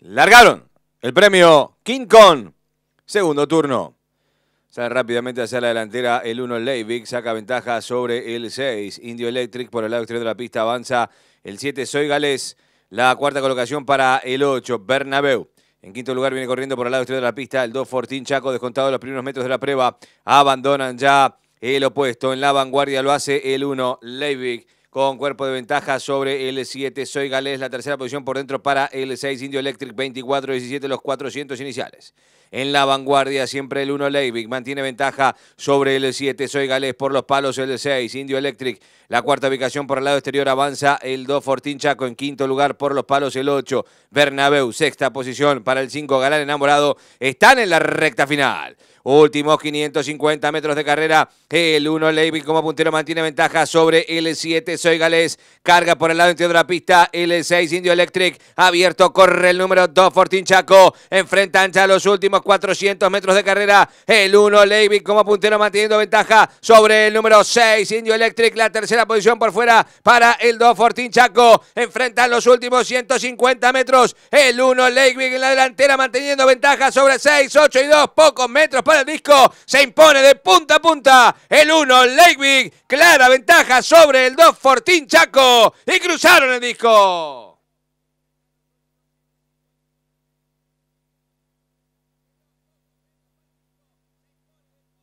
largaron el premio King Kong. Segundo turno. Sale rápidamente hacia la delantera el 1 Leivik, saca ventaja sobre el 6. Indio Electric por el lado exterior de la pista avanza el 7 Soy Gales. La cuarta colocación para el 8 Bernabeu. En quinto lugar viene corriendo por el lado exterior de la pista el 2 Fortín Chaco, descontado los primeros metros de la prueba. Abandonan ya el opuesto. En la vanguardia lo hace el 1 Leivik con cuerpo de ventaja sobre el 7 Soy Galés, la tercera posición por dentro para el 6 Indio Electric, 24-17 los 400 iniciales. En la vanguardia siempre el 1 Leibig mantiene ventaja sobre el 7 Soy Galés por los palos el 6 Indio Electric. La cuarta ubicación por el lado exterior avanza el 2 Fortín Chaco en quinto lugar por los palos el 8 Bernabeu. Sexta posición para el 5 Galán Enamorado. Están en la recta final. Últimos 550 metros de carrera. El 1 Leibig como puntero mantiene ventaja sobre el 7 soy Gales. Carga por el lado interior de la pista. El 6 Indio Electric. Abierto. Corre el número 2 Fortín Chaco. Enfrentan ya los últimos 400 metros de carrera. El 1 Leibig como puntero manteniendo ventaja sobre el número 6 Indio Electric. La tercera posición por fuera para el 2 Fortín Chaco. Enfrentan los últimos 150 metros. El 1 Leibig en la delantera manteniendo ventaja sobre 6, 8 y 2. Pocos metros para el disco. Se impone de punta a punta. El 1 Leibig. Clara ventaja sobre el 2 Mortín Chaco y cruzaron el disco.